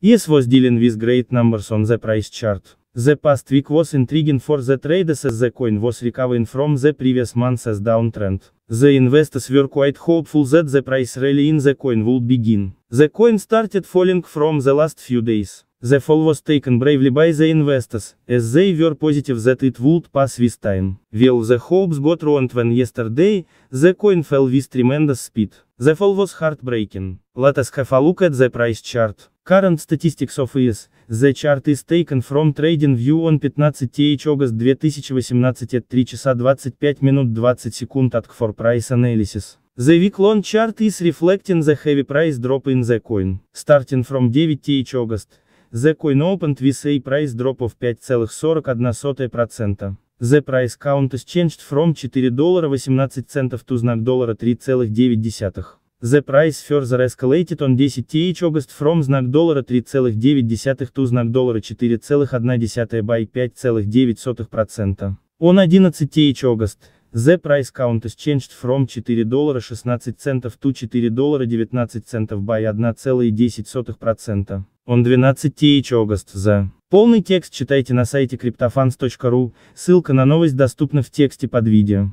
Yes was dealing with great numbers on the price chart. The past week was intriguing for the traders as the coin was recovering from the previous month's downtrend. The investors were quite hopeful that the price rally in the coin would begin. The coin started falling from the last few days. The fall was taken bravely by the investors, as they were positive that it would pass this time. Well, the hopes got ruined when yesterday, the coin fell with tremendous speed. The fall was heartbreaking. Let us have a look at the price chart. Current statistics of is, the chart is taken from TradingView on 15th August 2018 at 3 часа 25 минут 20 секунд at for price analysis. The week-long chart is reflecting the heavy price drop in the coin. Starting from 9th August, the coin opened with a price drop of 5,41%. The price count is changed from 4 доллара 18 центов to знак доллара 3,9. The price further escalated on 10th August from знак доллара 3,9 to знак доллара 4,1 by 5,9%. On 11th August, the price count is changed from 4 доллара 16 центов to 4 доллара 19 центов by 1,10%. Он 12 August за. Полный текст читайте на сайте cryptofans.ru, ссылка на новость доступна в тексте под видео.